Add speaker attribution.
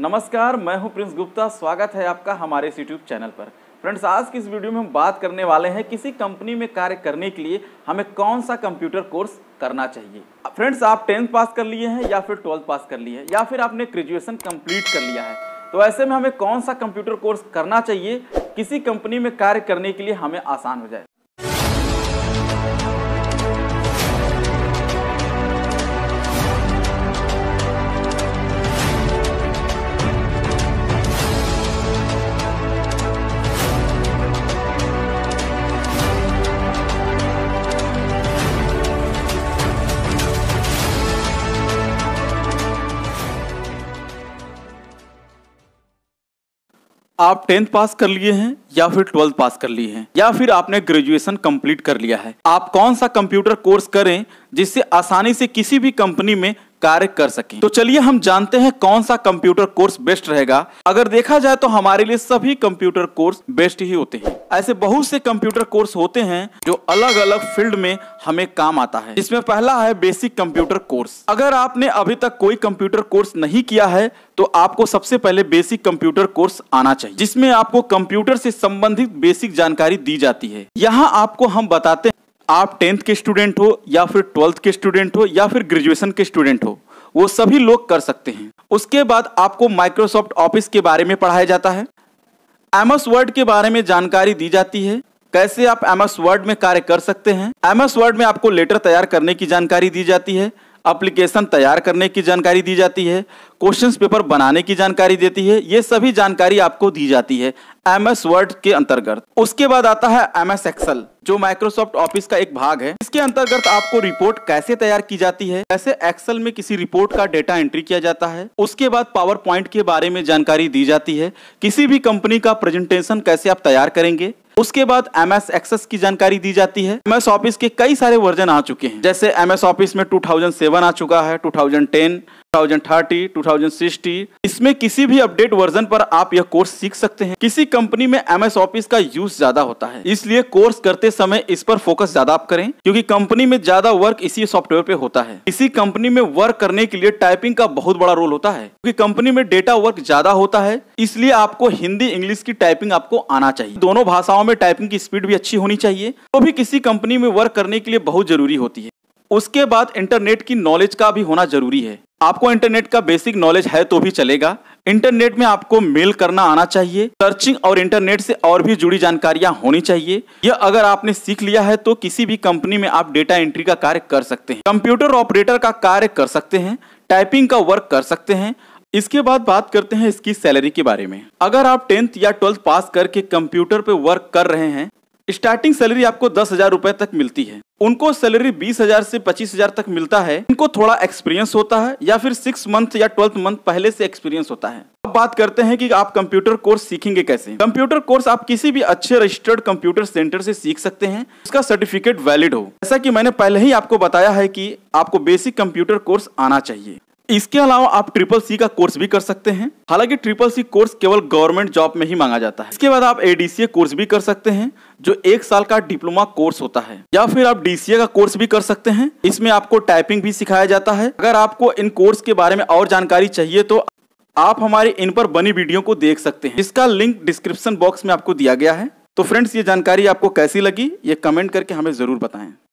Speaker 1: नमस्कार मैं हूं प्रिंस गुप्ता स्वागत है आपका हमारे इस यूट्यूब चैनल पर फ्रेंड्स आज की इस वीडियो में हम बात करने वाले हैं किसी कंपनी में कार्य करने के लिए हमें कौन सा कंप्यूटर कोर्स करना चाहिए फ्रेंड्स आप टेंथ पास कर लिए हैं या फिर ट्वेल्थ पास कर लिए हैं या फिर आपने ग्रेजुएशन कम्प्लीट कर लिया है तो ऐसे में हमें कौन सा कंप्यूटर कोर्स करना चाहिए किसी कंपनी में कार्य करने के लिए हमें आसान हो जाए आप टेंथ पास कर लिए हैं या फिर ट्वेल्थ पास कर लिए हैं या फिर आपने ग्रेजुएशन कंप्लीट कर लिया है आप कौन सा कंप्यूटर कोर्स करें जिससे आसानी से किसी भी कंपनी में कार्य कर सके तो चलिए हम जानते हैं कौन सा कंप्यूटर कोर्स बेस्ट रहेगा अगर देखा जाए तो हमारे लिए सभी कंप्यूटर कोर्स बेस्ट ही होते हैं ऐसे बहुत से कंप्यूटर कोर्स होते हैं जो अलग अलग फील्ड में हमें काम आता है इसमें पहला है बेसिक कंप्यूटर कोर्स अगर आपने अभी तक कोई कंप्यूटर कोर्स नहीं किया है तो आपको सबसे पहले बेसिक कंप्यूटर कोर्स आना चाहिए जिसमें आपको कंप्यूटर से संबंधित बेसिक जानकारी दी जाती है यहाँ आपको हम बताते हैं आप टेंथ के स्टूडेंट हो या फिर ट्वेल्थ के स्टूडेंट हो या फिर ग्रेजुएशन के स्टूडेंट हो वो सभी लोग कर सकते हैं उसके बाद आपको माइक्रोसॉफ्ट ऑफिस के बारे में पढ़ाया जाता है एमएस वर्ड के बारे में जानकारी दी जाती है कैसे आप एमएस वर्ड में कार्य कर सकते हैं एमएस वर्ड में आपको लेटर तैयार करने की जानकारी दी जाती है अप्लीकेशन तैयार करने की जानकारी दी जाती है क्वेश्चन पेपर बनाने की जानकारी देती है ये सभी जानकारी आपको दी जाती है एम एस वर्ड के अंतर्गत उसके बाद आता है एम एस एक्सल जो माइक्रोसॉफ्ट ऑफिस का एक भाग है इसके अंतर्गत आपको रिपोर्ट कैसे तैयार की जाती है कैसे एक्सल में किसी रिपोर्ट का डेटा एंट्री किया जाता है उसके बाद पावर पॉइंट के बारे में जानकारी दी जाती है किसी भी कंपनी का प्रेजेंटेशन कैसे आप तैयार करेंगे उसके बाद एम एस एक्सेस की जानकारी दी जाती है एम एस ऑफिस के कई सारे वर्जन आ चुके हैं जैसे एम एस ऑफिस में टू थाउजेंड सेवन आ चुका है two two thousand thousand ten thirty two thousand sixty इसमें किसी भी अपडेट वर्जन पर आप यह कोर्स सीख सकते हैं किसी कंपनी में एम एस ऑफिस का यूज ज्यादा होता है इसलिए कोर्स करते समय इस पर फोकस ज्यादा आप करें क्योंकि कंपनी में ज्यादा वर्क इसी सॉफ्टवेयर पे होता है इसी कंपनी में वर्क करने के लिए टाइपिंग का बहुत बड़ा रोल होता है क्योंकि कंपनी में डेटा वर्क ज्यादा होता है इसलिए आपको हिंदी इंग्लिश की टाइपिंग आपको आना चाहिए दोनों भाषाओं हमें टाइपिंग की स्पीड भी अच्छी होनी चाहिए तो भी किसी कंपनी में वर्क करने के लिए बहुत जरूरी होती है उसके बाद इंटरनेट की नॉलेज का भी होना जरूरी है आपको इंटरनेट का बेसिक नॉलेज है तो भी चलेगा इंटरनेट में आपको मेल करना आना चाहिए सर्चिंग और इंटरनेट से और भी जुड़ी जानकारियां होनी चाहिए यह अगर आपने सीख लिया है तो किसी भी कंपनी में आप डेटा एंट्री का कार्य कर सकते हैं कंप्यूटर ऑपरेटर का कार्य कर सकते हैं टाइपिंग का वर्क कर सकते हैं इसके बाद बात करते हैं इसकी सैलरी के बारे में अगर आप टेंथ या ट्वेल्थ पास करके कंप्यूटर पे वर्क कर रहे हैं स्टार्टिंग सैलरी आपको दस हजार रुपए तक मिलती है उनको सैलरी बीस हजार से पच्चीस हजार तक मिलता है इनको थोड़ा एक्सपीरियंस होता है या फिर सिक्स मंथ या ट्वेल्थ मंथ पहले से एक्सपीरियंस होता है अब बात करते हैं कि आप कंप्यूटर कोर्स सीखेंगे कैसे कंप्यूटर कोर्स आप किसी भी अच्छे रजिस्टर्ड कंप्यूटर सेंटर से सीख सकते हैं उसका सर्टिफिकेट वैलिड हो जैसा की मैंने पहले ही आपको बताया है की आपको बेसिक कंप्यूटर कोर्स आना चाहिए इसके अलावा आप ट्रिपल सी का कोर्स भी कर सकते हैं हालांकि ट्रिपल सी कोर्स केवल गवर्नमेंट जॉब में ही मांगा जाता है इसके बाद आप एडीसीए कोर्स भी कर सकते हैं जो एक साल का डिप्लोमा कोर्स होता है या फिर आप डीसीए का कोर्स भी कर सकते हैं इसमें आपको टाइपिंग भी सिखाया जाता है अगर आपको इन कोर्स के बारे में और जानकारी चाहिए तो आप हमारे इन पर बनी वीडियो को देख सकते हैं इसका लिंक डिस्क्रिप्शन बॉक्स में आपको दिया गया है तो फ्रेंड्स ये जानकारी आपको कैसी लगी ये कमेंट करके हमें ज़रूर बताएं